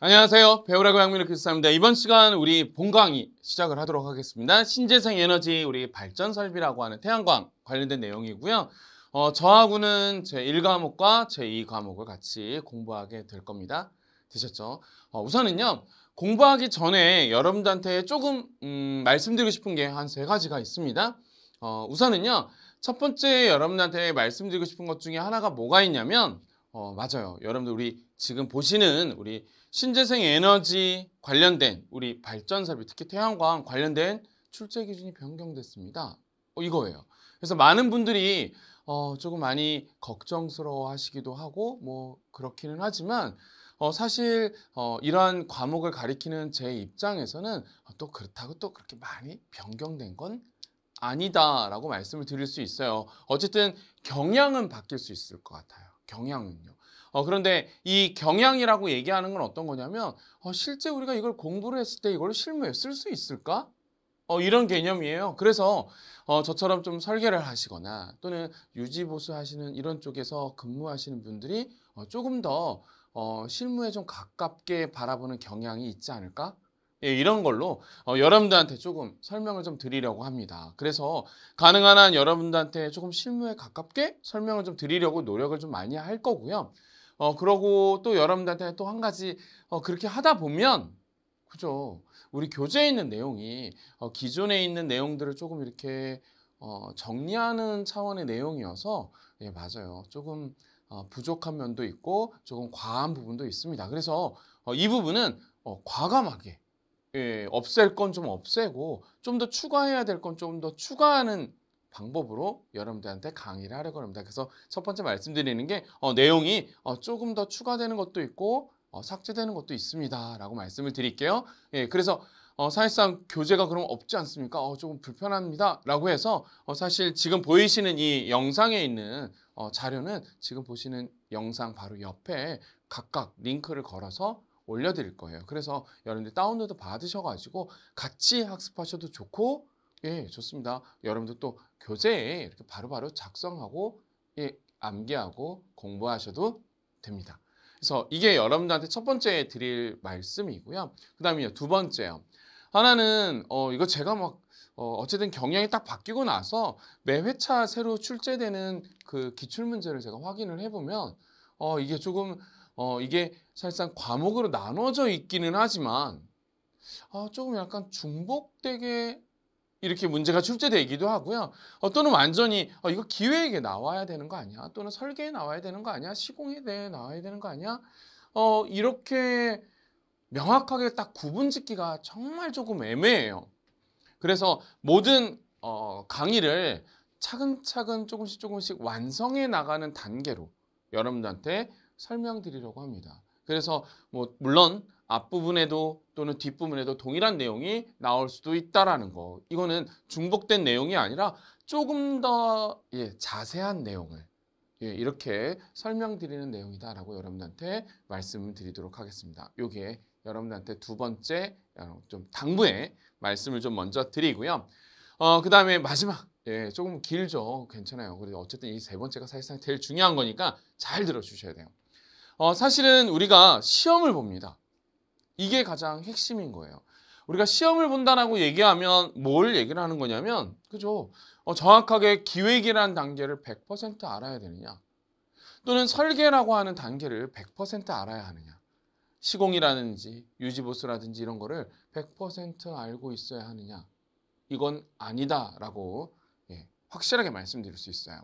안녕하세요. 배우라고 양민호 교수입니다. 이번 시간 우리 본강의 시작을 하도록 하겠습니다. 신재생 에너지 우리 발전 설비라고 하는 태양광 관련된 내용이고요. 어, 저하고는 제 1과목과 제 2과목을 같이 공부하게 될 겁니다. 되셨죠? 어, 우선은요. 공부하기 전에 여러분들한테 조금 음, 말씀드리고 싶은 게 한 세 가지가 있습니다. 어, 우선은요. 첫 번째 여러분들한테 말씀드리고 싶은 것 중에 하나가 뭐가 있냐면 어, 맞아요. 여러분들 우리 지금 보시는 우리 신재생 에너지 관련된 우리 발전 설비 특히 태양광 관련된 출제 기준이 변경됐습니다. 어, 이거예요. 그래서 많은 분들이 어, 조금 많이 걱정스러워 하시기도 하고 뭐 그렇기는 하지만 어, 사실 어, 이러한 과목을 가리키는 제 입장에서는 또 그렇다고 또 그렇게 많이 변경된 건 아니다라고 말씀을 드릴 수 있어요. 어쨌든 경향은 바뀔 수 있을 것 같아요. 경향은요. 어, 그런데 이 경향이라고 얘기하는 건 어떤 거냐면 어, 실제 우리가 이걸 공부를 했을 때 이걸 실무에 쓸 수 있을까? 어, 이런 개념이에요. 그래서 어, 저처럼 좀 설계를 하시거나 또는 유지보수 하시는 이런 쪽에서 근무하시는 분들이 어, 조금 더 어, 실무에 좀 가깝게 바라보는 경향이 있지 않을까? 예, 이런 걸로 어, 여러분들한테 조금 설명을 좀 드리려고 합니다. 그래서 가능한 한 여러분들한테 조금 실무에 가깝게 설명을 좀 드리려고 노력을 좀 많이 할 거고요. 어, 그러고 또 여러분들한테 또 한 가지 어, 그렇게 하다 보면 그죠? 우리 교재에 있는 내용이 어, 기존에 있는 내용들을 조금 이렇게 어, 정리하는 차원의 내용이어서 예, 맞아요. 조금 어, 부족한 면도 있고 조금 과한 부분도 있습니다. 그래서 어, 이 부분은 어, 과감하게 예, 없앨 건 좀 없애고 좀 더 추가해야 될 건 좀 더 추가하는 방법으로 여러분들한테 강의를 하려고 합니다. 그래서 첫 번째 말씀드리는 게 어, 내용이 어, 조금 더 추가되는 것도 있고 어, 삭제되는 것도 있습니다. 라고 말씀을 드릴게요. 예, 그래서 어, 사실상 교재가 그럼 없지 않습니까? 어, 조금 불편합니다. 라고 해서 어, 사실 지금 보이시는 이 영상에 있는 어, 자료는 지금 보시는 영상 바로 옆에 각각 링크를 걸어서 올려드릴 거예요. 그래서 여러분들 다운로드 받으셔가지고 같이 학습하셔도 좋고, 예, 좋습니다. 여러분들 또 교재에 이렇게 바로바로 바로 작성하고, 예, 암기하고 공부하셔도 됩니다. 그래서 이게 여러분들한테 첫 번째 드릴 말씀이고요. 그 다음에 두 번째요. 하나는, 어, 이거 제가 막 어, 어쨌든 경향이 딱 바뀌고 나서 매 회차 새로 출제되는 그 기출문제를 제가 확인을 해보면, 어, 이게 조금, 어, 이게 사실상 과목으로 나눠져 있기는 하지만 아, 조금 약간 중복되게 이렇게 문제가 출제되기도 하고요. 어, 또는 완전히 어, 이거 기획에 나와야 되는 거 아니야? 또는 설계에 나와야 되는 거 아니야? 시공에 대해 나와야 되는 거 아니야? 어, 이렇게 명확하게 딱 구분 짓기가 정말 조금 애매해요. 그래서 모든 어, 강의를 차근차근 조금씩 조금씩 완성해 나가는 단계로 여러분들한테 설명드리려고 합니다. 그래서 뭐 물론 앞부분에도 또는 뒷부분에도 동일한 내용이 나올 수도 있다라는 거. 이거는 중복된 내용이 아니라 조금 더 예, 자세한 내용을 예, 이렇게 설명드리는 내용이다라고 여러분한테 말씀을 드리도록 하겠습니다. 요게 여러분한테두 번째 어, 좀 당부의 말씀을 좀 먼저 드리고요. 어, 그 다음에 마지막 예, 조금 길죠. 괜찮아요. 그래도 어쨌든 이 세 번째가 사실상 제일 중요한 거니까 잘 들어주셔야 돼요. 어, 사실은 우리가 시험을 봅니다. 이게 가장 핵심인 거예요. 우리가 시험을 본다라고 얘기하면 뭘 얘기를 하는 거냐면 그죠? 어, 정확하게 기획이라는 단계를 100% 알아야 되느냐 또는 설계라고 하는 단계를 100% 알아야 하느냐 시공이라든지 유지보수라든지 이런 거를 100% 알고 있어야 하느냐 이건 아니다라고 예, 확실하게 말씀드릴 수 있어요.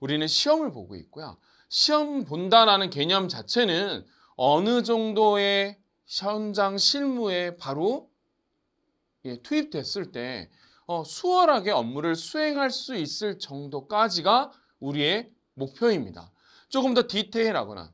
우리는 시험을 보고 있고요. 시험 본다라는 개념 자체는 어느 정도의 현장 실무에 바로 예, 투입됐을 때 어, 수월하게 업무를 수행할 수 있을 정도까지가 우리의 목표입니다. 조금 더 디테일하거나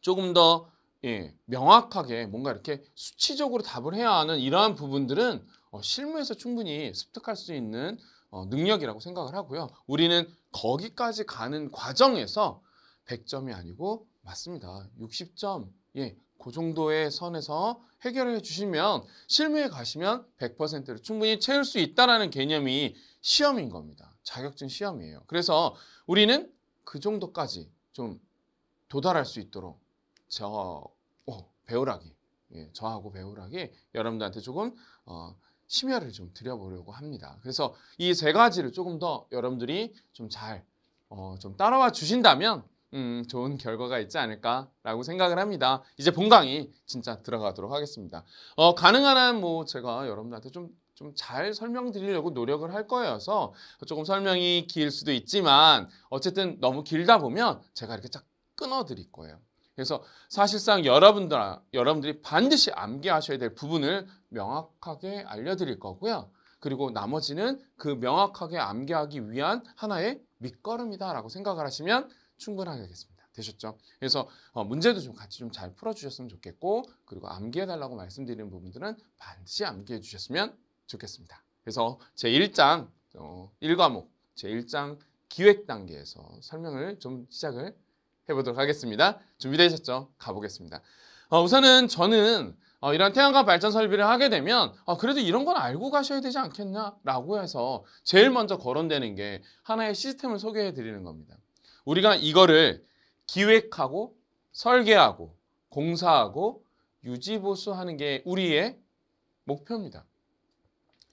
조금 더 예, 명확하게 뭔가 이렇게 수치적으로 답을 해야 하는 이러한 부분들은 어, 실무에서 충분히 습득할 수 있는 어, 능력이라고 생각을 하고요. 우리는 거기까지 가는 과정에서 100점이 아니고 맞습니다. 60점. 예. 그 정도의 선에서 해결해 주시면 실무에 가시면 100%를 충분히 채울 수 있다라는 개념이 시험인 겁니다. 자격증 시험이에요. 그래서 우리는 그 정도까지 좀 도달할 수 있도록 저 오, 어, 배우라기 예, 저하고 배우라기 여러분들한테 조금 어, 심혈을 좀드려보려고 합니다. 그래서 이 세 가지를 조금 더 여러분들이 좀 잘좀 어, 따라와 주신다면 음, 좋은 결과가 있지 않을까라고 생각을 합니다. 이제 본 강의 진짜 들어가도록 하겠습니다. 어, 가능한 한 뭐 제가 여러분들한테 좀 좀 잘 설명드리려고 노력을 할 거여서 조금 설명이 길 수도 있지만 어쨌든 너무 길다 보면 제가 이렇게 쫙 끊어드릴 거예요. 그래서 사실상 여러분들, 여러분들이 반드시 암기하셔야 될 부분을 명확하게 알려드릴 거고요. 그리고 나머지는 그 명확하게 암기하기 위한 하나의 밑거름이다라고 생각을 하시면 충분하겠습니다. 게되 되셨죠? 그래서 어, 문제도 좀 같이 좀 잘 풀어주셨으면 좋겠고 그리고 암기해달라고 말씀드리는 부분들은 반드시 암기해 주셨으면 좋겠습니다. 그래서 제1장 어, 1과목, 제1장 기획 단계에서 설명을 좀 시작을 해보도록 하겠습니다. 준비되셨죠? 가보겠습니다. 어, 우선은 저는 어, 이런 태양광 발전 설비를 하게 되면 어, 그래도 이런 건 알고 가셔야 되지 않겠냐라고 해서 제일 먼저 거론되는 게 하나의 시스템을 소개해 드리는 겁니다. 우리가 이거를 기획하고 설계하고 공사하고 유지보수하는 게 우리의 목표입니다.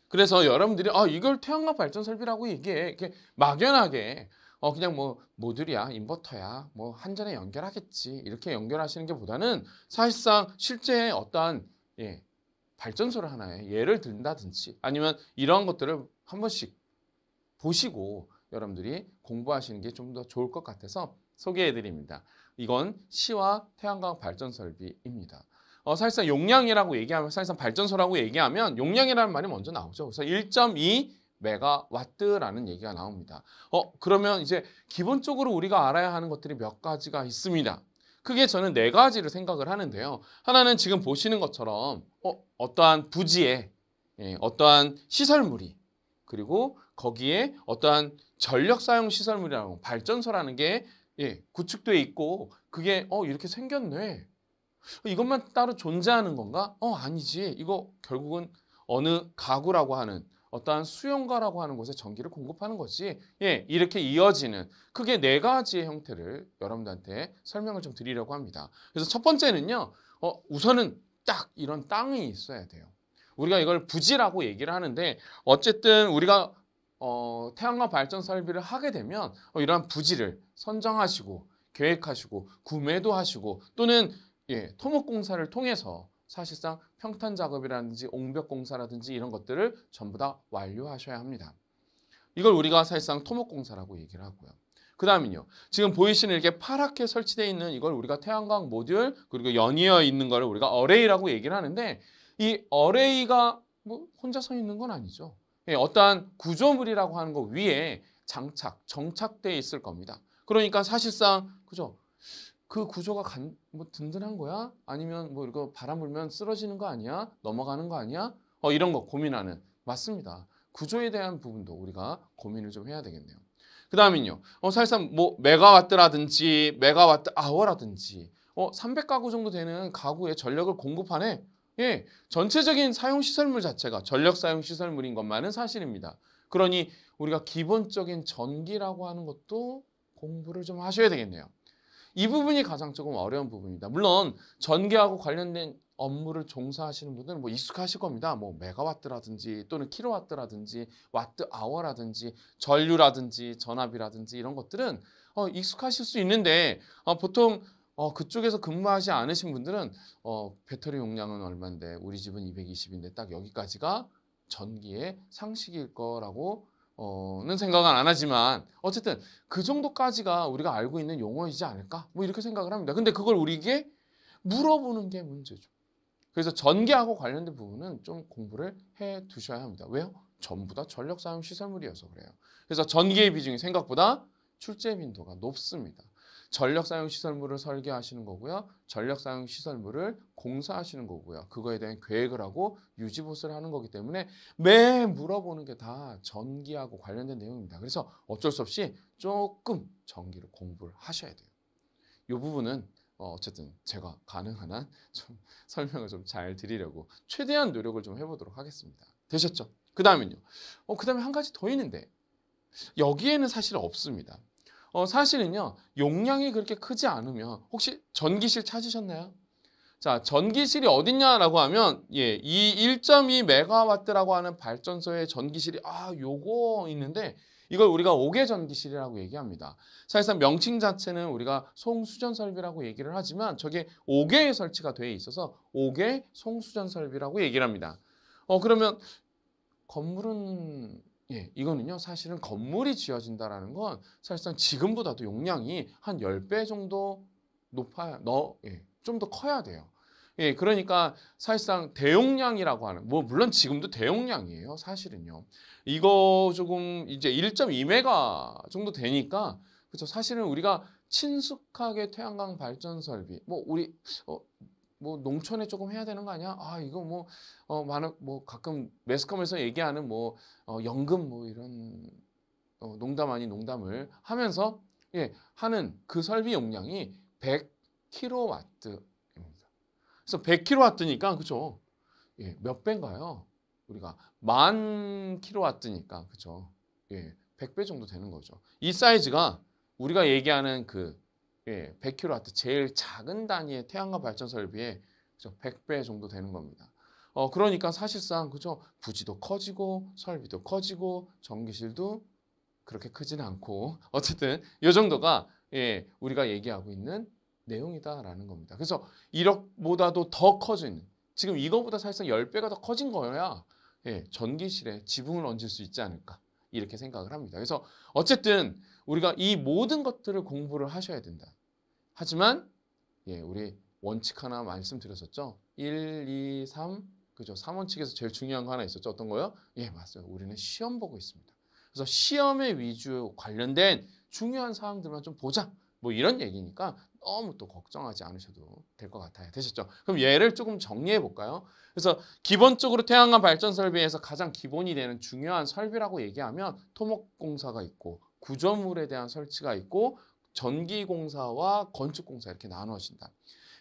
그래서 여러분들이 아 이걸 태양광 발전 설비라고 얘기해 이렇게 막연하게 어 그냥 뭐 모듈이야 인버터야 뭐한전에 연결하겠지 이렇게 연결하시는 게 보다는 사실상 실제 어떠한 예, 발전소를 하나에 예를 든다든지 아니면 이러한 것들을 한 번씩 보시고 여러분들이 공부하시는 게 좀 더 좋을 것 같아서 소개해드립니다. 이건 시와 태양광 발전 설비입니다. 어, 사실상 용량이라고 얘기하면 사실상 발전소라고 얘기하면 용량이라는 말이 먼저 나오죠. 그래서 1.2 메가와트라는 얘기가 나옵니다. 어, 그러면 이제 기본적으로 우리가 알아야 하는 것들이 몇 가지가 있습니다. 크게 저는 네 가지를 생각을 하는데요. 하나는 지금 보시는 것처럼 어, 어떠한 부지에 예, 어떠한 시설물이 그리고 거기에 어떠한 전력 사용 시설물이라고 발전소라는 게 예, 구축돼 있고 그게 어 이렇게 생겼네. 이것만 따로 존재하는 건가? 어 아니지. 이거 결국은 어느 가구라고 하는 어떠한 수용가라고 하는 곳에 전기를 공급하는 거지. 예, 이렇게 이어지는 크게 네 가지의 형태를 여러분들한테 설명을 좀 드리려고 합니다. 그래서 첫 번째는요. 어, 우선은 딱 이런 땅이 있어야 돼요. 우리가 이걸 부지라고 얘기를 하는데 어쨌든 우리가 어, 태양광 발전 설비를 하게 되면 어, 이러한 부지를 선정하시고 계획하시고 구매도 하시고 또는 예, 토목공사를 통해서 사실상 평탄 작업이라든지 옹벽 공사라든지 이런 것들을 전부 다 완료하셔야 합니다. 이걸 우리가 사실상 토목 공사라고 얘기를 하고요. 그 다음은요. 지금 보이시는 이렇게 파랗게 설치되어 있는 이걸 우리가 태양광 모듈 그리고 연이어 있는 거를 우리가 어레이라고 얘기를 하는데 이 어레이가 뭐 혼자 서 있는 건 아니죠. 예, 어떠한 구조물이라고 하는 거 위에 장착, 정착돼 있을 겁니다. 그러니까 사실상 그죠? 그 구조가 간, 뭐 든든한 거야? 아니면 뭐 이거 바람 불면 쓰러지는 거 아니야? 넘어가는 거 아니야? 어, 이런 거 고민하는. 맞습니다. 구조에 대한 부분도 우리가 고민을 좀 해야 되겠네요. 그 다음은요. 어, 사실상 뭐 메가와트라든지 메가와트 아워라든지 어, 300가구 정도 되는 가구에 전력을 공급하네. 예, 전체적인 사용 시설물 자체가 전력 사용 시설물인 것만은 사실입니다. 그러니 우리가 기본적인 전기라고 하는 것도 공부를 좀 하셔야 되겠네요. 이 부분이 가장 조금 어려운 부분입니다. 물론 전기하고 관련된 업무를 종사하시는 분들은 뭐 익숙하실 겁니다. 뭐 메가와트라든지 또는 킬로와트라든지 와트 아워라든지 전류라든지 전압이라든지 이런 것들은 어, 익숙하실 수 있는데 어, 보통 어, 그쪽에서 근무하지 않으신 분들은 어, 배터리 용량은 얼마인데 우리 집은 220인데 딱 여기까지가 전기의 상식일 거라고 어는 생각은 안 하지만 어쨌든 그 정도까지가 우리가 알고 있는 용어이지 않을까 뭐 이렇게 생각을 합니다. 근데 그걸 우리에게 물어보는 게 문제죠. 그래서 전기하고 관련된 부분은 좀 공부를 해 두셔야 합니다. 왜요? 전부 다 전력 사용 시설물이어서 그래요. 그래서 전기의 비중이 생각보다 출제 빈도가 높습니다. 전력 사용 시설물을 설계하시는 거고요. 전력 사용 시설물을 공사하시는 거고요. 그거에 대한 계획을 하고 유지 보수를 하는 거기 때문에 매 물어보는 게 다 전기하고 관련된 내용입니다. 그래서 어쩔 수 없이 조금 전기를 공부를 하셔야 돼요. 이 부분은 어, 어쨌든 제가 가능한 한 좀 설명을 좀 잘 드리려고 최대한 노력을 좀 해보도록 하겠습니다. 되셨죠? 그 다음은요. 어, 그 다음에 한 가지 더 있는데 여기에는 사실 없습니다. 어, 사실은요. 용량이 그렇게 크지 않으면 혹시 전기실 찾으셨나요? 자, 전기실이 어딨냐라고 하면 예, 이 1.2메가와트라고 하는 발전소의 전기실이 아, 요거 있는데 이걸 우리가 5개 전기실이라고 얘기합니다. 사실상 명칭 자체는 우리가 송수전 설비라고 얘기를 하지만 저게 5개의 설치가 돼 있어서 5개 송수전 설비라고 얘기를 합니다. 어 그러면 건물은 예, 이거는요, 사실은 건물이 지어진다라는 건 사실상 지금보다도 용량이 한 10배 정도 높아야, 너, 예, 좀 더 커야 돼요. 예, 그러니까 사실상 대용량이라고 하는, 뭐, 물론 지금도 대용량이에요, 사실은요. 이거 조금 이제 1.2메가 정도 되니까, 그렇죠 사실은 우리가 친숙하게 태양광 발전 설비, 뭐, 우리, 어, 뭐 농촌에 조금 해야 되는 거 아니야? 아 이거 뭐 어, 많은 뭐 가끔 매스컴에서 얘기하는 뭐 어, 연금 뭐 이런 어, 농담 아닌 농담을 하면서 예 하는 그 설비 용량이 100kW입니다. 그래서 100kW니까 그죠? 예, 몇 배인가요? 우리가 만킬로니까 그죠? 예, 100배 정도 되는 거죠. 이 사이즈가 우리가 얘기하는 그 예, 100kW 제일 작은 단위의 태양광 발전소에 비해 그죠? 100배 정도 되는 겁니다. 어, 그러니까 사실상 그죠? 부지도 커지고 설비도 커지고 전기실도 그렇게 크진 않고 어쨌든 이 정도가 예, 우리가 얘기하고 있는 내용이다라는 겁니다. 그래서 1억보다도 더 커진 지금 이거보다 사실상 10배가 더 커진 거야 여 예, 전기실에 지붕을 얹을 수 있지 않을까 이렇게 생각을 합니다. 그래서 어쨌든 우리가 이 모든 것들을 공부를 하셔야 된다. 하지만 예, 우리 원칙 하나 말씀드렸었죠. 1, 2, 3 그죠? 3원칙에서 제일 중요한 거 하나 있었죠. 어떤 거요? 예, 맞아요. 우리는 시험 보고 있습니다. 그래서 시험에 위주 관련된 중요한 사항들만 좀 보자. 뭐 이런 얘기니까 너무 또 걱정하지 않으셔도 될 것 같아요. 되셨죠? 그럼 얘를 조금 정리해 볼까요? 그래서 기본적으로 태양광 발전 설비에서 가장 기본이 되는 중요한 설비라고 얘기하면 토목공사가 있고 구조물에 대한 설치가 있고 전기공사와 건축공사 이렇게 나누어진다.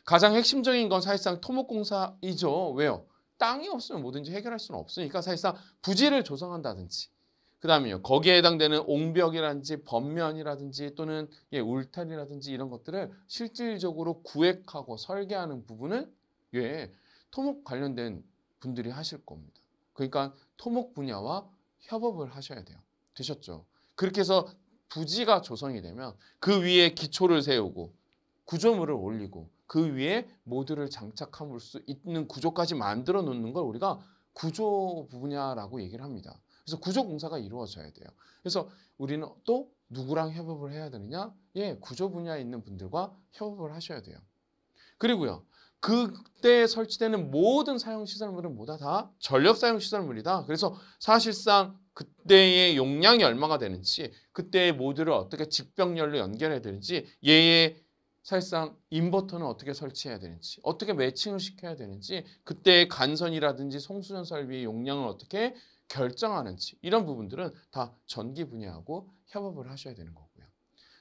가장 핵심적인 건 사실상 토목공사이죠. 왜요? 땅이 없으면 뭐든지 해결할 수는 없으니까 사실상 부지를 조성한다든지 그다음에요. 거기에 해당되는 옹벽이라든지 범면이라든지 또는 예, 울타리라든지 이런 것들을 실질적으로 구획하고 설계하는 부분은 예, 토목 관련된 분들이 하실 겁니다. 그러니까 토목 분야와 협업을 하셔야 돼요. 되셨죠? 그렇게 해서 부지가 조성이 되면 그 위에 기초를 세우고 구조물을 올리고 그 위에 모듈을 장착함으로 수 있는 구조까지 만들어 놓는 걸 우리가 구조 분야라고 얘기를 합니다. 그래서 구조 공사가 이루어져야 돼요. 그래서 우리는 또 누구랑 협업을 해야 되느냐? 예, 구조 분야에 있는 분들과 협업을 하셔야 돼요. 그리고요. 그때 설치되는 모든 사용시설물은 뭐다 다 전력사용시설물이다. 그래서 사실상 그때의 용량이 얼마가 되는지 그때의 모드를 어떻게 직병렬로 연결해야 되는지 얘의 사실상 인버터는 어떻게 설치해야 되는지 어떻게 매칭을 시켜야 되는지 그때의 간선이라든지 송수전 설비의 용량을 어떻게 결정하는지 이런 부분들은 다 전기 분야하고 협업을 하셔야 되는 거고요.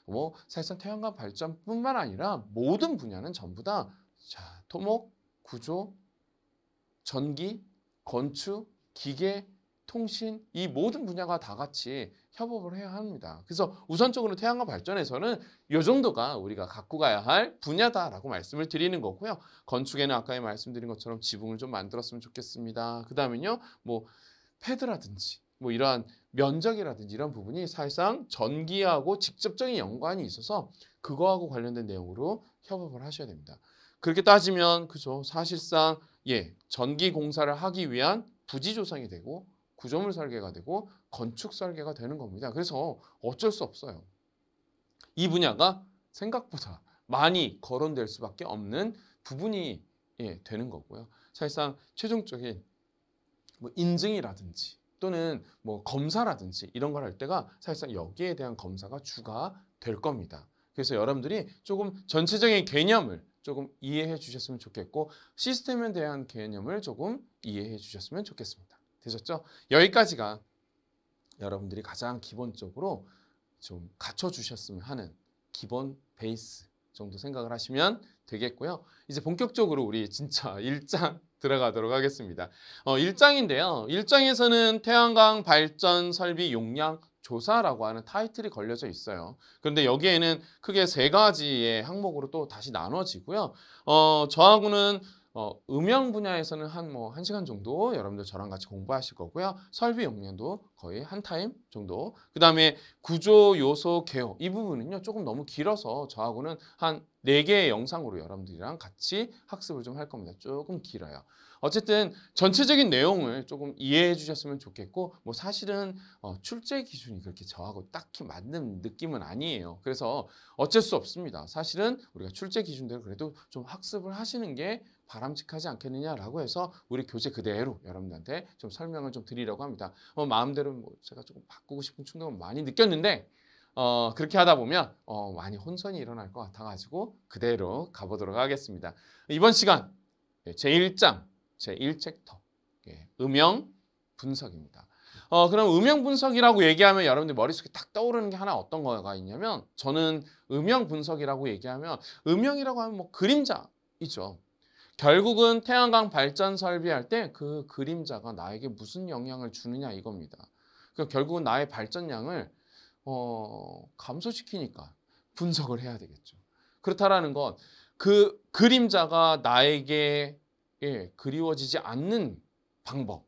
뭐 사실상 태양광 발전뿐만 아니라 모든 분야는 전부 다 자, 토목, 구조, 전기, 건축, 기계, 통신 이 모든 분야가 다 같이 협업을 해야 합니다. 그래서 우선적으로 태양광 발전에서는 이 정도가 우리가 갖고 가야 할 분야다라고 말씀을 드리는 거고요. 건축에는 아까 말씀드린 것처럼 지붕을 좀 만들었으면 좋겠습니다. 그 다음은요, 뭐 패드라든지 뭐 이러한 면적이라든지 이런 부분이 사실상 전기하고 직접적인 연관이 있어서 그거하고 관련된 내용으로 협업을 하셔야 됩니다. 그렇게 따지면 그죠. 사실상 예, 전기 공사를 하기 위한 부지 조성이 되고 구조물 설계가 되고 건축 설계가 되는 겁니다. 그래서 어쩔 수 없어요. 이 분야가 생각보다 많이 거론될 수밖에 없는 부분이 예, 되는 거고요. 사실상 최종적인 뭐 인증이라든지 또는 뭐 검사라든지 이런 걸 할 때가 사실상 여기에 대한 검사가 주가 될 겁니다. 그래서 여러분들이 조금 전체적인 개념을 조금 이해해 주셨으면 좋겠고 시스템에 대한 개념을 조금 이해해 주셨으면 좋겠습니다. 되셨죠? 여기까지가 여러분들이 가장 기본적으로 좀 갖춰 주셨으면 하는 기본 베이스 정도 생각을 하시면 되겠고요. 이제 본격적으로 우리 진짜 일장 들어가도록 하겠습니다. 어, 일장인데요일장에서는 태양광 발전 설비 용량 조사라고 하는 타이틀이 걸려져 있어요. 그런데 여기에는 크게 세 가지의 항목으로 또 다시 나눠지고요. 어, 저하고는 어, 음영 분야에서는 한 뭐한 뭐 시간 정도 여러분들 저랑 같이 공부하실 거고요. 설비 용량도 거의 한 타임 정도. 그 다음에 구조 요소 개요 이 부분은요 조금 너무 길어서 저하고는 한 네 개의 영상으로 여러분들이랑 같이 학습을 좀 할 겁니다. 조금 길어요. 어쨌든 전체적인 내용을 조금 이해해 주셨으면 좋겠고 뭐 사실은 어, 출제 기준이 그렇게 저하고 딱히 맞는 느낌은 아니에요. 그래서 어쩔 수 없습니다. 사실은 우리가 출제 기준대로 그래도 좀 학습을 하시는 게 바람직하지 않겠느냐라고 해서 우리 교재 그대로 여러분들한테 좀 설명을 좀 드리려고 합니다. 어, 마음대로 뭐 제가 조금 바꾸고 싶은 충동은 많이 느꼈는데 어, 그렇게 하다 보면 어, 많이 혼선이 일어날 것 같아가지고 그대로 가보도록 하겠습니다. 이번 시간 예, 제1장 제1챕터 예, 음영 분석입니다. 어, 그럼 음영 분석이라고 얘기하면 여러분들 머릿속에 딱 떠오르는 게 하나 어떤 거가 있냐면 저는 음영 분석이라고 얘기하면 음영이라고 하면 뭐 그림자이죠. 결국은 태양광 발전 설비할 때 그 그림자가 나에게 무슨 영향을 주느냐 이겁니다. 그러니까 결국은 나의 발전량을 어, 감소시키니까 분석을 해야 되겠죠. 그렇다라는 건 그 그림자가 나에게 예, 그리워지지 않는 방법.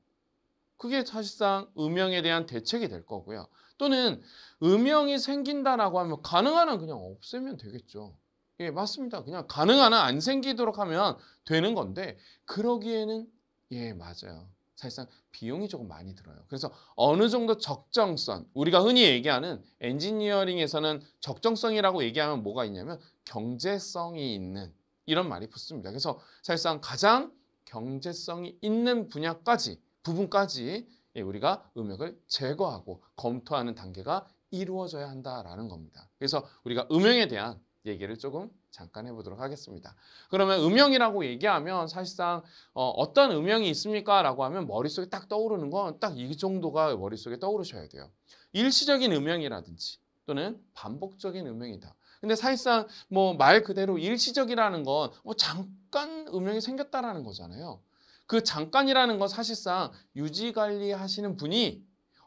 그게 사실상 음영에 대한 대책이 될 거고요. 또는 음영이 생긴다라고 하면 가능한 한 그냥 없애면 되겠죠. 예, 맞습니다. 그냥 가능한 한안 생기도록 하면 되는 건데 그러기에는 예, 맞아요. 사실상 비용이 조금 많이 들어요. 그래서 어느 정도 적정성 우리가 흔히 얘기하는 엔지니어링에서는 적정성이라고 얘기하면 뭐가 있냐면 경제성이 있는 이런 말이 붙습니다. 그래서 사실상 가장 경제성이 있는 분야까지 부분까지 예, 우리가 음역을 제거하고 검토하는 단계가 이루어져야 한다라는 겁니다. 그래서 우리가 음영에 대한 얘기를 조금 잠깐 해보도록 하겠습니다. 그러면 음영이라고 얘기하면 사실상 어, 떤 음영이 있습니까? 라고 하면 머릿속에 딱 떠오르는 건 딱 이 정도가 머릿속에 떠오르셔야 돼요. 일시적인 음영이라든지 또는 반복적인 음영이다. 근데 사실상 뭐 말 그대로 일시적이라는 건 뭐 잠깐 음영이 생겼다라는 거잖아요. 그 잠깐이라는 건 사실상 유지 관리 하시는 분이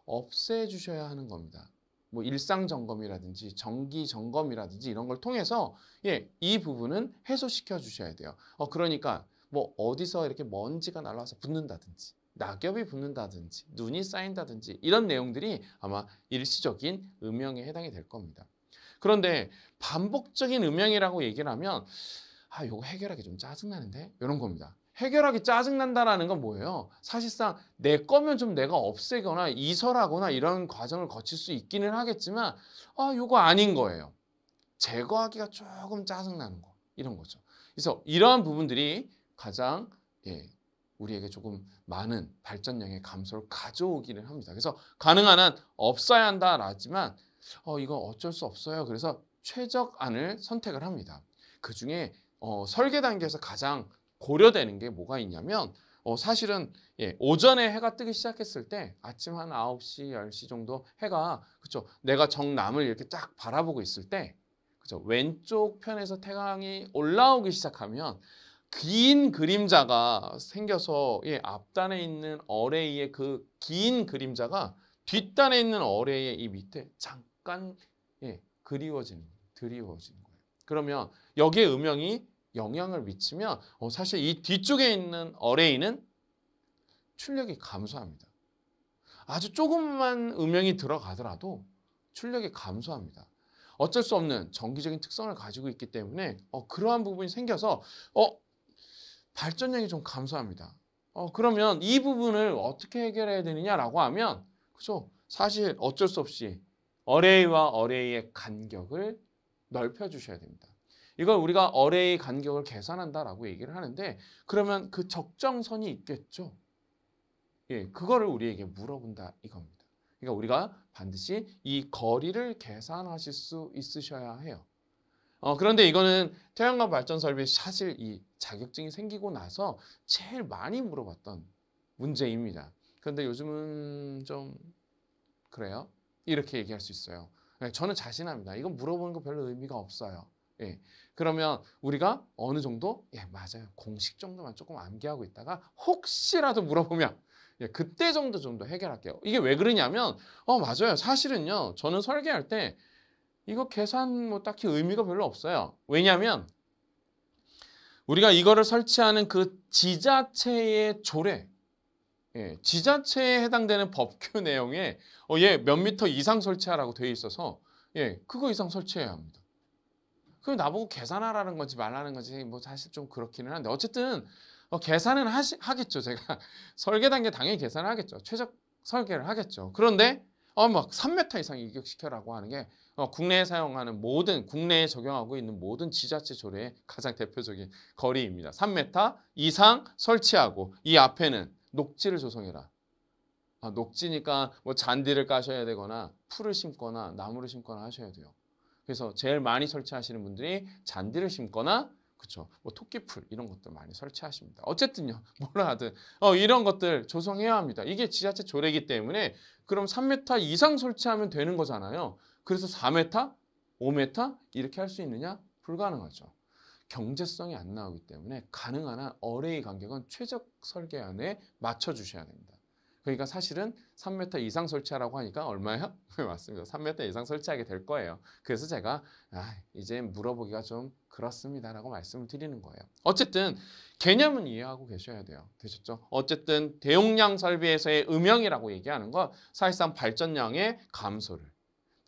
없애 주셔야 하는 겁니다. 뭐 일상 점검이라든지 정기 점검이라든지 이런 걸 통해서 예, 이 부분은 해소시켜 주셔야 돼요. 어 그러니까 뭐 어디서 이렇게 먼지가 날아와서 붙는다든지 낙엽이 붙는다든지 눈이 쌓인다든지 이런 내용들이 아마 일시적인 음영에 해당이 될 겁니다. 그런데 반복적인 음향이라고 얘기를 하면 아, 이거 해결하기 좀 짜증나는데? 이런 겁니다. 해결하기 짜증난다라는 건 뭐예요? 사실상 내 거면 좀 내가 없애거나 이설하거나 이런 과정을 거칠 수 있기는 하겠지만 아, 이거 아닌 거예요. 제거하기가 조금 짜증나는 거. 이런 거죠. 그래서 이러한 부분들이 가장 예, 우리에게 조금 많은 발전량의 감소를 가져오기는 합니다. 그래서 가능한 한 없어야 한다라지만 어, 이거 어쩔 수 없어요. 그래서 최적안을 선택을 합니다. 그 중에 어, 설계 단계에서 가장 고려되는 게 뭐가 있냐면 어, 사실은 예, 오전에 해가 뜨기 시작했을 때 아침 한 9시, 10시 정도 해가 그쵸 내가 정남을 이렇게 쫙 바라보고 있을 때 그쵸 왼쪽 편에서 태양이 올라오기 시작하면 긴 그림자가 생겨서 예, 앞단에 있는 어레이의 그 긴 그림자가 뒷단에 있는 어레이의 이 밑에 잠깐 약간 예, 그리워지는, 드리워지는 거예요. 그러면 여기에 음영이 영향을 미치면 어, 사실 이 뒤쪽에 있는 어레이는 출력이 감소합니다. 아주 조금만 음영이 들어가더라도 출력이 감소합니다. 어쩔 수 없는 정기적인 특성을 가지고 있기 때문에 어, 그러한 부분이 생겨서 어, 발전량이 좀 감소합니다. 어, 그러면 이 부분을 어떻게 해결해야 되느냐라고 하면 그죠 사실 어쩔 수 없이 어레이와 어레이의 간격을 넓혀 주셔야 됩니다. 이걸 우리가 어레이 간격을 계산한다라고 얘기를 하는데 그러면 그 적정선이 있겠죠. 예, 그거를 우리에게 물어본다 이겁니다. 그러니까 우리가 반드시 이 거리를 계산하실 수 있으셔야 해요. 어, 그런데 이거는 태양광 발전 설비 사실 이 자격증이 생기고 나서 제일 많이 물어봤던 문제입니다. 그런데 요즘은 좀 그래요. 이렇게 얘기할 수 있어요. 네, 저는 자신합니다. 이건 물어보는 거 별로 의미가 없어요. 예, 그러면 우리가 어느 정도 예 맞아요 공식 정도만 조금 암기하고 있다가 혹시라도 물어보면 예, 그때 정도 좀더 해결할게요. 이게 왜 그러냐면 어 맞아요 사실은요 저는 설계할 때 이거 계산 뭐 딱히 의미가 별로 없어요. 왜냐하면 우리가 이거를 설치하는 그 지자체의 조례 예, 지자체에 해당되는 법규 내용에 어, 예, 몇 미터 이상 설치하라고 되어 있어서 예, 그거 이상 설치해야 합니다. 그럼 나보고 계산하라는 건지 말라는 건지 뭐 사실 좀 그렇기는 한데 어쨌든 어, 계산은 하시, 하겠죠. 제가 설계 단계 당연히 계산을 하겠죠. 최적 설계를 하겠죠. 그런데 어, 막3터 이상 이격시켜라고 하는 게 어, 국내에 사용하는 모든 국내에 적용하고 있는 모든 지자체 조례의 가장 대표적인 거리입니다. 3m 이상 설치하고 이 앞에는 녹지를 조성해라. 아, 녹지니까 뭐 잔디를 까셔야 되거나 풀을 심거나 나무를 심거나 하셔야 돼요. 그래서 제일 많이 설치하시는 분들이 잔디를 심거나 그렇죠. 뭐 토끼풀 이런 것들 많이 설치하십니다. 어쨌든요. 뭐라 하든 어, 이런 것들 조성해야 합니다. 이게 지자체 조례이기 때문에 그럼 3m 이상 설치하면 되는 거잖아요. 그래서 4m, 5m 이렇게 할 수 있느냐? 불가능하죠. 경제성이 안 나오기 때문에 가능한 한 어레이 간격은 최적 설계안에 맞춰 주셔야 됩니다. 그러니까 사실은 3m 이상 설치하라고 하니까 얼마요? 네, 맞습니다. 3m 이상 설치하게 될 거예요. 그래서 제가 아, 이제 물어보기가 좀 그렇습니다라고 말씀을 드리는 거예요. 어쨌든 개념은 이해하고 계셔야 돼요. 되셨죠? 어쨌든 대용량 설비에서의 음영이라고 얘기하는 건 사실상 발전량의 감소를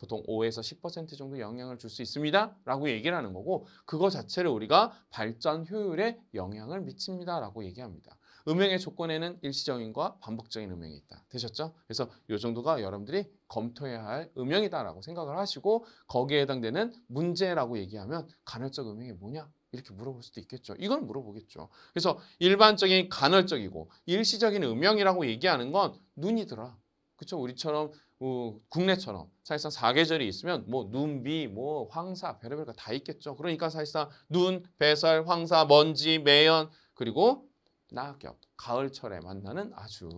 보통 5에서 10% 정도 영향을 줄 수 있습니다. 라고 얘기를 하는 거고 그거 자체를 우리가 발전 효율에 영향을 미칩니다. 라고 얘기합니다. 음행의 조건에는 일시적인과 반복적인 음행이 있다. 되셨죠? 그래서 이 정도가 여러분들이 검토해야 할음행이다라고 생각을 하시고 거기에 해당되는 문제라고 얘기하면 간헐적 음행이 뭐냐? 이렇게 물어볼 수도 있겠죠. 이건 물어보겠죠. 그래서 일반적인 간헐적이고 일시적인 음영이라고 얘기하는 건눈이 들어. 그쵸? 우리처럼 어, 국내처럼 사실상 사계절이 있으면 뭐 눈, 비, 뭐 황사, 별의별 거다 있겠죠. 그러니까 사실상 눈, 배설, 황사, 먼지, 매연 그리고 낙엽, 가을철에 만나는 아주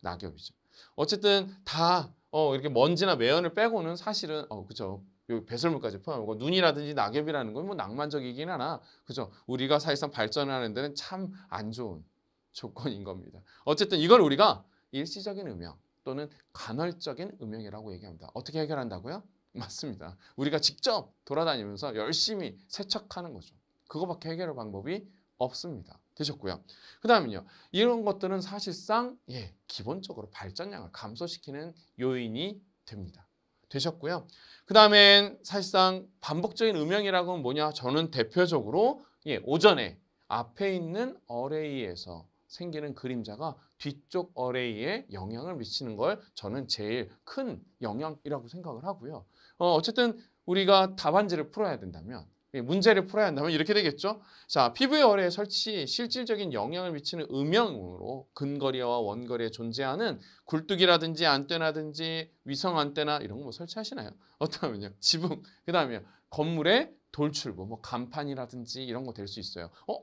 낙엽이죠. 어쨌든 다 어, 이렇게 먼지나 매연을 빼고는 사실은 어, 그죠. 요 배설물까지 포함하고 뭐 눈이라든지 낙엽이라는 건 뭐 낭만적이긴 하나 그죠 우리가 사실상 발전하는 데는 참 안 좋은 조건인 겁니다 어쨌든 이걸 우리가 일시적인 음영 또는 간헐적인 음영이라고 얘기합니다. 어떻게 해결한다고요? 맞습니다. 우리가 직접 돌아다니면서 열심히 세척하는 거죠. 그거밖에 해결 방법이 없습니다. 되셨고요. 그 다음은요. 이런 것들은 사실상 예, 기본적으로 발전량을 감소시키는 요인이 됩니다. 되셨고요. 그 다음엔 사실상 반복적인 음영이라고 는 뭐냐? 저는 대표적으로 예, 오전에 앞에 있는 어레이에서 생기는 그림자가 뒤쪽 어레이에 영향을 미치는 걸 저는 제일 큰 영향이라고 생각을 하고요. 어, 어쨌든 우리가 답안지를 풀어야 된다면 예, 문제를 풀어야 한다면 이렇게 되겠죠. 자, 피부의 어뢰의 설치 실질적인 영향을 미치는 음영으로 근거리와 원거리에 존재하는 굴뚝이라든지 안대나든지 위성 안대나 이런 거 뭐 설치하시나요? 어떠하면요? 지붕, 그 다음에 건물의 돌출부, 뭐 간판이라든지 이런 거 될 수 있어요. 어?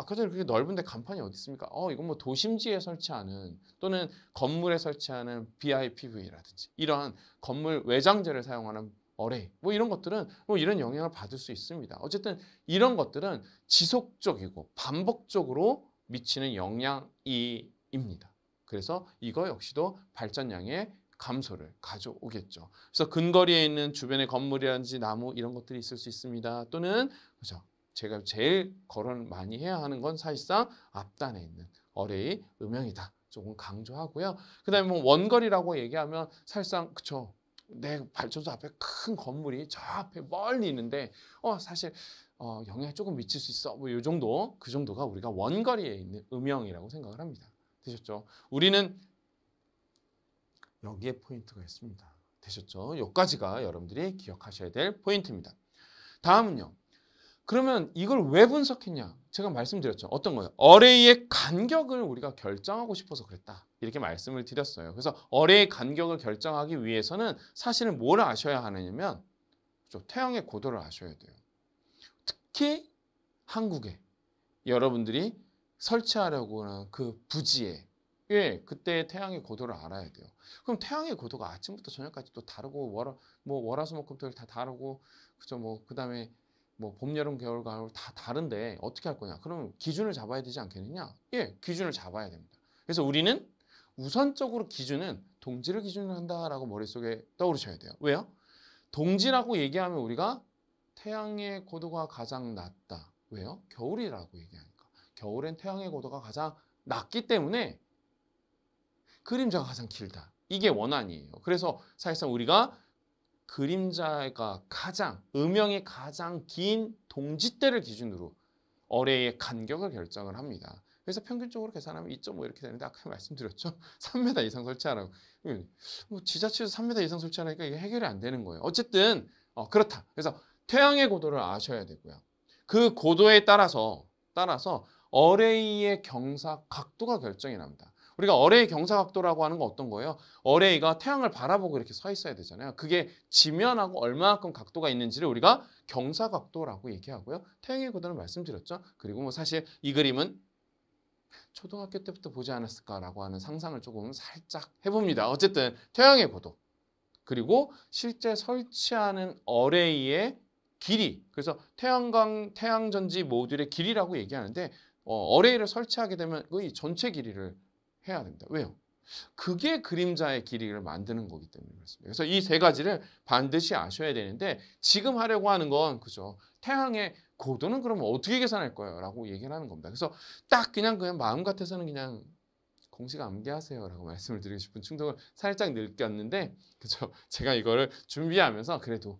아까 전에 그렇게 넓은데 간판이 어디 있습니까? 어, 이건 뭐 도심지에 설치하는 또는 건물에 설치하는 BIPV라든지 이러한 건물 외장재를 사용하는 어레이 뭐 이런 것들은 뭐 이런 영향을 받을 수 있습니다. 어쨌든 이런 것들은 지속적이고 반복적으로 미치는 영향이입니다. 그래서 이거 역시도 발전량의 감소를 가져오겠죠. 그래서 근거리에 있는 주변의 건물이라든지 나무 이런 것들이 있을 수 있습니다. 또는 그죠 제가 제일 거론 많이 해야 하는 건 사실상 앞단에 있는 어뢰의 음영이다. 조금 강조하고요. 그 다음에 뭐 원거리라고 얘기하면 사실상 그쵸. 내 발전소 앞에 큰 건물이 저 앞에 멀리 있는데 어 사실 어 영향 조금 미칠 수 있어 뭐이 정도 그 정도가 우리가 원거리에 있는 음영이라고 생각을 합니다 되셨죠 우리는 여기에 포인트가 있습니다 되셨죠 여기까지가 여러분들이 기억하셔야 될 포인트입니다 다음은요 그러면 이걸 왜 분석했냐? 제가 말씀드렸죠. 어떤 거예요? 어레이의 간격을 우리가 결정하고 싶어서 그랬다. 이렇게 말씀을 드렸어요. 그래서 어레이 간격을 결정하기 위해서는 사실은 뭘 아셔야 하느냐면 그렇죠. 태양의 고도를 아셔야 돼요. 특히 한국에 여러분들이 설치하려고 하는 그 부지에 예, 그때 태양의 고도를 알아야 돼요. 그럼 태양의 고도가 아침부터 저녁까지 또 다르고 월화, 뭐 월화수목금토일 다 다르고 그죠 뭐 그다음에 뭐 봄, 여름, 겨울, 가을 다 다른데 어떻게 할 거냐? 그럼 기준을 잡아야 되지 않겠느냐? 예, 기준을 잡아야 됩니다. 그래서 우리는 우선적으로 기준은 동지를 기준으로 한다라고 머릿속에 떠오르셔야 돼요. 왜요? 동지라고 얘기하면 우리가 태양의 고도가 가장 낮다. 왜요? 겨울이라고 얘기하니까. 겨울엔 태양의 고도가 가장 낮기 때문에 그림자가 가장 길다. 이게 원안이에요. 그래서 사실상 우리가 그림자가 가장 음영이 가장 긴 동짓대를 기준으로 어뢰의 간격을 결정을 합니다. 그래서 평균적으로 계산하면 2.5 이렇게 되는데 아까 말씀드렸죠? 3m 이상 설치하라고. 예. 뭐 지자체에서 3m 이상 설치하니까 이게 해결이 안 되는 거예요. 어쨌든 어, 그렇다. 그래서 태양의 고도를 아셔야 되고요. 그 고도에 따라서 따라서 어레이의 경사 각도가 결정이 납니다. 우리가 어레이 경사각도라고 하는 건 어떤 거예요? 어레이가 태양을 바라보고 이렇게 서 있어야 되잖아요. 그게 지면하고 얼마만큼 각도가 있는지를 우리가 경사각도라고 얘기하고요. 태양의 궤도는 말씀드렸죠. 그리고 뭐 사실 이 그림은 초등학교 때부터 보지 않았을까라고 하는 상상을 조금 살짝 해봅니다. 어쨌든 태양의 궤도 그리고 실제 설치하는 어레이의 길이 그래서 태양광 태양전지 모듈의 길이라고 얘기하는데 어, 어레이를 설치하게 되면 의 그 전체 길이를 해야 됩니다. 왜요? 그게 그림자의 길이를 만드는 거기 때문에 그렇습니다. 그래서 이 세 가지를 반드시 아셔야 되는데 지금 하려고 하는 건 그죠. 태양의 고도는 그러면 어떻게 계산할 거예요? 라고 얘기를 하는 겁니다. 그래서 딱 그냥 그냥 마음 같아서는 그냥 공식 암기하세요 라고 말씀을 드리고 싶은 충동을 살짝 느꼈는데 그죠. 제가 이거를 준비하면서 그래도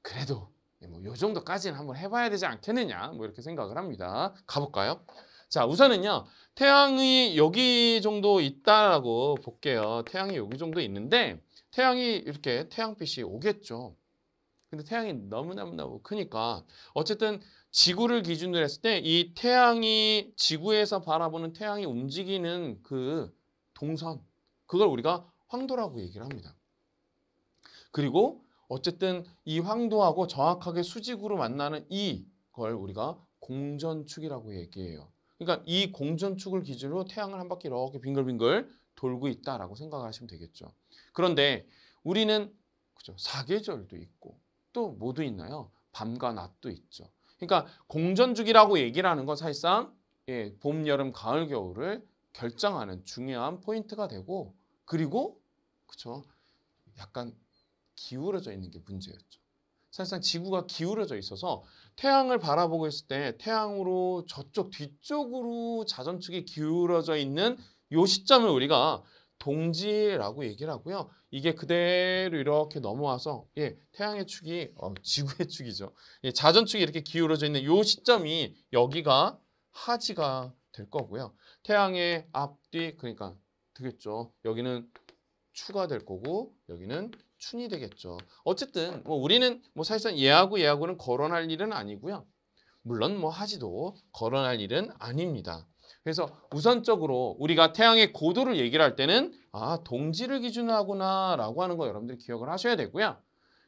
그래도 뭐요 정도까지는 한번 해봐야 되지 않겠느냐 뭐 이렇게 생각을 합니다. 가볼까요? 자, 우선은요. 태양이 여기 정도 있다라고 볼게요. 태양이 여기 정도 있는데 태양이 이렇게 태양빛이 오겠죠. 근데 태양이 너무너무너무 크니까 어쨌든 지구를 기준으로 했을 때 이 태양이 지구에서 바라보는 태양이 움직이는 그 동선 그걸 우리가 황도라고 얘기를 합니다. 그리고 어쨌든 이 황도하고 정확하게 수직으로 만나는 이걸 우리가 공전축이라고 얘기해요. 그러니까 이 공전축을 기준으로 태양을 한 바퀴 이렇게 빙글빙글 돌고 있다라고 생각하시면 되겠죠. 그런데 우리는 그죠 사계절도 있고 또 뭐도 있나요? 밤과 낮도 있죠. 그러니까 공전주기라고 얘기를 하는 건 사실상 예, 봄, 여름, 가을, 겨울을 결정하는 중요한 포인트가 되고 그리고 그쵸 약간 기울어져 있는 게 문제였죠. 사실상 지구가 기울어져 있어서 태양을 바라보고 있을 때 태양으로 저쪽 뒤쪽으로 자전축이 기울어져 있는 요 시점을 우리가 동지라고 얘기를 하고요. 이게 그대로 이렇게 넘어와서 예, 태양의 축이 어, 지구의 축이죠. 예, 자전축이 이렇게 기울어져 있는 요 시점이 여기가 하지가 될 거고요. 태양의 앞뒤 그러니까 되겠죠. 여기는 추가 될 거고 여기는 춘이 되겠죠. 어쨌든 뭐 우리는 뭐 사실상 얘하고 얘하고는 거론할 일은 아니고요. 물론 뭐 하지도 거론할 일은 아닙니다. 그래서 우선적으로 우리가 태양의 고도를 얘기를 할 때는 아 동지를 기준으로 하구나라고 하는 거 여러분들이 기억을 하셔야 되고요.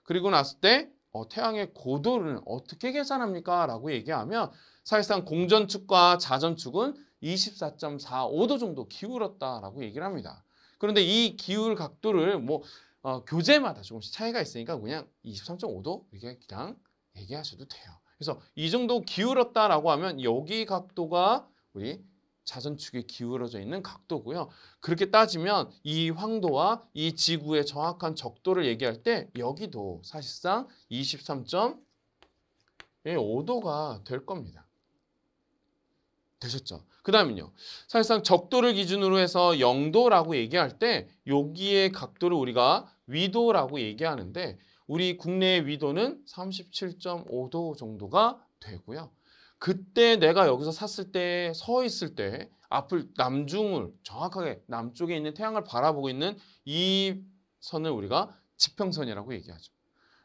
그리고 났을 때 어, 태양의 고도를 어떻게 계산합니까? 라고 얘기하면 사실상 공전축과 자전축은 24.45도 정도 기울었다라고 얘기를 합니다. 그런데 이 기울 각도를 뭐 어, 교재마다 조금씩 차이가 있으니까 그냥 23.5도 이렇게 그냥 얘기하셔도 돼요. 그래서 이 정도 기울었다라고 하면 여기 각도가 우리 자전축이 기울어져 있는 각도고요. 그렇게 따지면 이 황도와 이 지구의 정확한 적도를 얘기할 때 여기도 사실상 23.5도가 예, 될 겁니다. 되셨죠. 그 다음은요. 사실상 적도를 기준으로 해서 영도라고 얘기할 때 여기에 각도를 우리가 위도라고 얘기하는데 우리 국내의 위도는 37.5도 정도가 되고요. 그때 내가 여기서 샀을 때 서 있을 때 앞을 남중을 정확하게 남쪽에 있는 태양을 바라보고 있는 이 선을 우리가 지평선이라고 얘기하죠.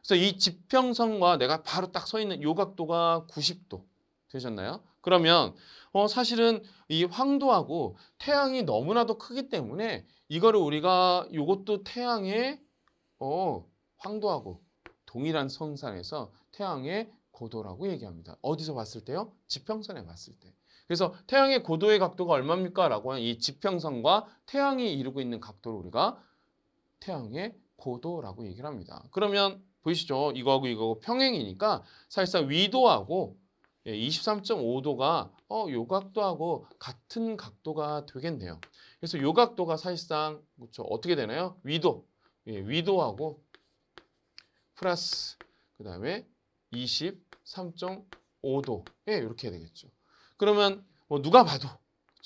그래서 이 지평선과 내가 바로 딱 서 있는 요 각도가 90도 되셨나요? 그러면 어, 사실은 이 황도하고 태양이 너무나도 크기 때문에 이거를 우리가 이것도 태양의 어, 황도하고 동일한 선상에서 태양의 고도라고 얘기합니다. 어디서 봤을 때요? 지평선에 봤을 때. 그래서 태양의 고도의 각도가 얼마입니까? 라고 하는 이 지평선과 태양이 이루고 있는 각도를 우리가 태양의 고도라고 얘기를 합니다. 그러면 보이시죠? 이거하고 이거하고 평행이니까 사실상 위도하고 23.5도가 예, 어, 요 각도하고 같은 각도가 되겠네요. 그래서 요 각도가 사실상 그렇죠. 어떻게 되나요? 위도. 예, 위도하고 플러스 그다음에 23.5도. 예, 이렇게 되겠죠. 그러면 뭐 누가 봐도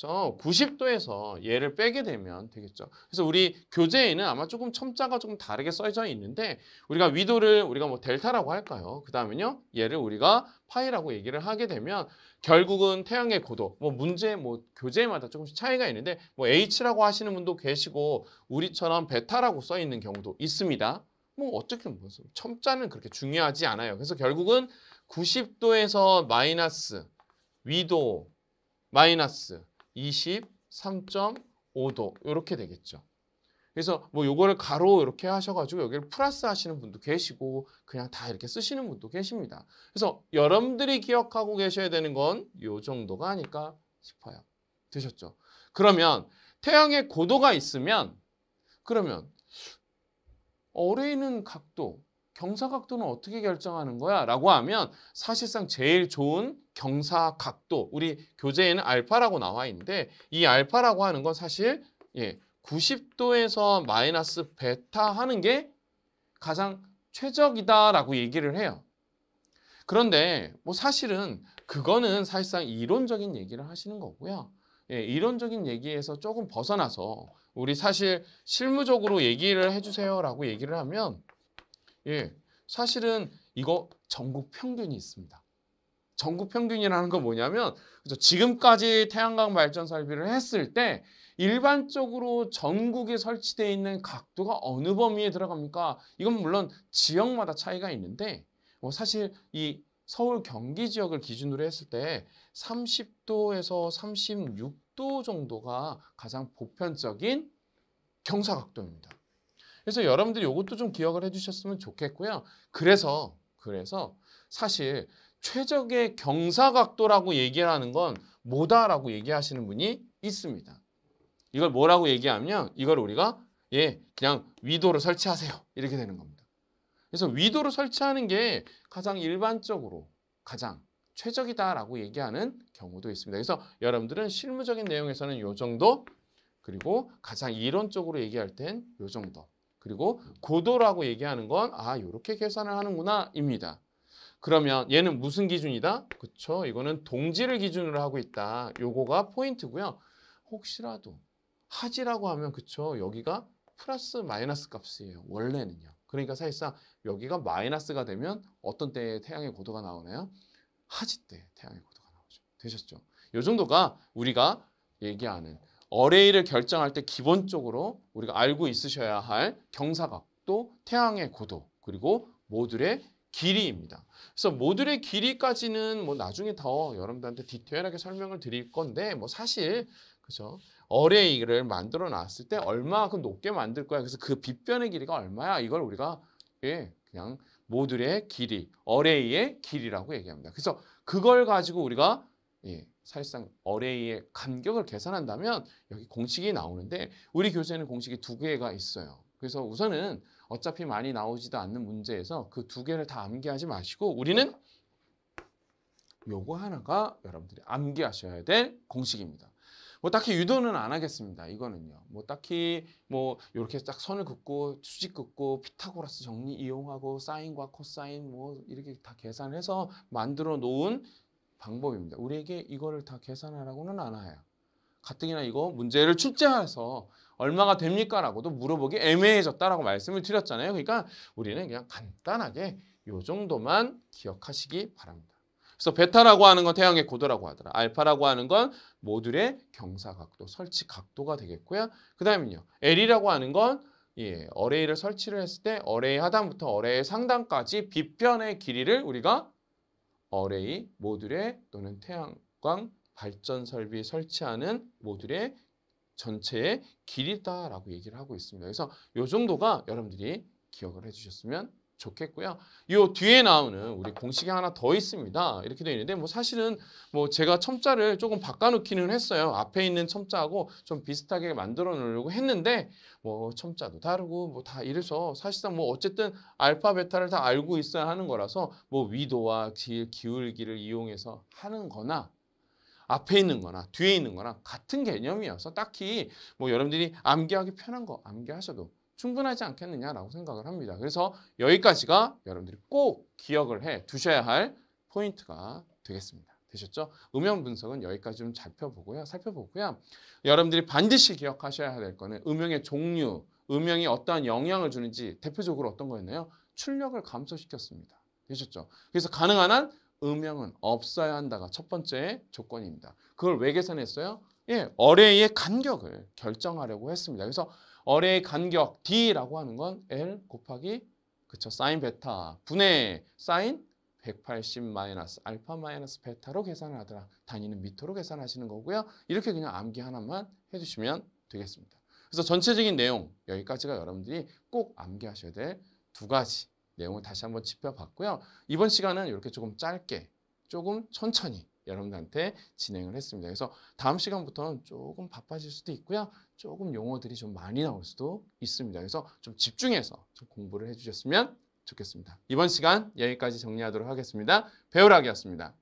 그래 90도에서 얘를 빼게 되면 되겠죠. 그래서 우리 교재에는 아마 조금 첨자가 조금 다르게 써져 있는데 우리가 위도를 우리가 뭐 델타라고 할까요? 그다음에요 얘를 우리가 파이라고 얘기를 하게 되면 결국은 태양의 고도, 뭐 문제, 뭐 교재마다 조금씩 차이가 있는데 뭐 H라고 하시는 분도 계시고 우리처럼 베타라고 써 있는 경우도 있습니다. 뭐 어떻게 무슨 첨자는 그렇게 중요하지 않아요. 그래서 결국은 90도에서 마이너스 위도 마이너스 23.5도 이렇게 되겠죠. 그래서 뭐 요거를 가로 이렇게 하셔가지고 여기를 플러스 하시는 분도 계시고 그냥 다 이렇게 쓰시는 분도 계십니다. 그래서 여러분들이 기억하고 계셔야 되는 건 요 정도가 아닐까 싶어요. 되셨죠? 그러면 태양의 고도가 있으면 그러면 어뢰는 각도 경사각도는 어떻게 결정하는 거야? 라고 하면 사실상 제일 좋은 경사각도 우리 교재에는 알파라고 나와 있는데 이 알파라고 하는 건 사실 예, 90도에서 마이너스 베타 하는 게 가장 최적이다라고 얘기를 해요. 그런데 뭐 사실은 그거는 사실상 이론적인 얘기를 하시는 거고요. 예, 이론적인 얘기에서 조금 벗어나서 우리 사실 실무적으로 얘기를 해주세요라고 얘기를 하면 예, 사실은 이거 전국 평균이 있습니다. 전국 평균이라는 건 뭐냐면 지금까지 태양광 발전 설비를 했을 때 일반적으로 전국에 설치되어 있는 각도가 어느 범위에 들어갑니까? 이건 물론 지역마다 차이가 있는데 뭐 사실 이 서울 경기 지역을 기준으로 했을 때 30도에서 36도 정도가 가장 보편적인 경사각도입니다. 그래서 여러분들이 이것도 좀 기억을 해주셨으면 좋겠고요. 그래서 그래서 사실 최적의 경사각도라고 얘기하는 건 뭐다라고 얘기하시는 분이 있습니다. 이걸 뭐라고 얘기하면 이걸 우리가 예 그냥 위도를 설치하세요 이렇게 되는 겁니다. 그래서 위도를 설치하는 게 가장 일반적으로 가장 최적이다라고 얘기하는 경우도 있습니다. 그래서 여러분들은 실무적인 내용에서는 이 정도 그리고 가장 이론적으로 얘기할 땐 이 정도 그리고 고도라고 얘기하는 건 아, 이렇게 계산을 하는구나 입니다. 그러면 얘는 무슨 기준이다? 그쵸? 이거는 동지를 기준으로 하고 있다. 요거가 포인트고요. 혹시라도 하지라고 하면 그쵸? 여기가 플러스 마이너스 값이에요. 원래는요. 그러니까 사실상 여기가 마이너스가 되면 어떤 때에 태양의 고도가 나오나요? 하지 때 태양의 고도가 나오죠. 되셨죠? 요 정도가 우리가 얘기하는 어레이를 결정할 때 기본적으로 우리가 알고 있으셔야 할 경사각도, 태양의 고도, 그리고 모듈의 길이입니다. 그래서 모듈의 길이까지는 뭐 나중에 더 여러분들한테 디테일하게 설명을 드릴 건데 뭐 사실 그죠? 어레이를 만들어 놨을 때 얼마큼 높게 만들 거야. 그래서 그 빗변의 길이가 얼마야? 이걸 우리가 예, 그냥 모듈의 길이, 어레이의 길이라고 얘기합니다. 그래서 그걸 가지고 우리가 예, 사실상 어레이의 간격을 계산한다면 여기 공식이 나오는데 우리 교재는 공식이 두 개가 있어요. 그래서 우선은 어차피 많이 나오지도 않는 문제에서 그 두 개를 다 암기하지 마시고 우리는 요거 하나가 여러분들이 암기하셔야 될 공식입니다. 뭐 딱히 유도는 안 하겠습니다. 이거는요. 뭐 딱히 뭐 이렇게 딱 선을 긋고 수직 긋고 피타고라스 정리 이용하고 사인과 코사인 뭐 이렇게 다 계산해서 만들어 놓은 방법입니다. 우리에게 이거를 다 계산하라고는 않아요. 가뜩이나 이거 문제를 출제해서 얼마가 됩니까? 라고도 물어보기 애매해졌다라고 말씀을 드렸잖아요. 그러니까 우리는 그냥 간단하게 요 정도만 기억하시기 바랍니다. 그래서 베타라고 하는 건 태양의 고도라고 하더라. 알파라고 하는 건 모듈의 경사 각도, 설치 각도가 되겠고요. 그 다음은요. L이라고 하는 건 예, 어레이를 설치를 했을 때 어레이 하단부터 어레이 상단까지 빗변의 길이를 우리가 어레이 모듈의 또는 태양광 발전 설비에 설치하는 모듈의 전체의 길이다라고 얘기를 하고 있습니다. 그래서 이 정도가 여러분들이 기억을 해주셨으면 좋겠고요. 이 뒤에 나오는 우리 공식이 하나 더 있습니다. 이렇게 되어 있는데 뭐 사실은 뭐 제가 첨자를 조금 바꿔놓기는 했어요. 앞에 있는 첨자하고 좀 비슷하게 만들어 놓으려고 했는데 뭐 첨자도 다르고 뭐 다 이래서 사실상 뭐 어쨌든 알파 베타를 다 알고 있어야 하는 거라서 뭐 위도와 기울기를 이용해서 하는 거나 앞에 있는 거나 뒤에 있는 거나 같은 개념이어서 딱히 뭐 여러분들이 암기하기 편한 거 암기하셔도 충분하지 않겠느냐라고 생각을 합니다. 그래서 여기까지가 여러분들이 꼭 기억을 해 두셔야 할 포인트가 되겠습니다. 되셨죠? 음영 분석은 여기까지 좀 살펴보고요. 살펴보고요. 여러분들이 반드시 기억하셔야 될 거는 음영의 종류, 음영이 어떠한 영향을 주는지 대표적으로 어떤 거였나요? 출력을 감소시켰습니다. 되셨죠? 그래서 가능한 한 음영은 없어야 한다가 첫 번째 조건입니다. 그걸 왜 계산했어요? 예, 어뢰의 간격을 결정하려고 했습니다. 그래서 어뢰의 간격 D라고 하는 건 L 곱하기 그쵸 사인 베타 분의 사인 180 마이너스 알파 마이너스 베타로 계산을 하더라. 단위는 미터로 계산하시는 거고요. 이렇게 그냥 암기 하나만 해주시면 되겠습니다. 그래서 전체적인 내용 여기까지가 여러분들이 꼭 암기하셔야 될 두 가지 내용을 다시 한번 짚어봤고요. 이번 시간은 이렇게 조금 짧게 조금 천천히 여러분들한테 진행을 했습니다. 그래서 다음 시간부터는 조금 바빠질 수도 있고요. 조금 용어들이 좀 많이 나올 수도 있습니다. 그래서 좀 집중해서 좀 공부를 해주셨으면 좋겠습니다. 이번 시간 여기까지 정리하도록 하겠습니다. 배우락이었습니다.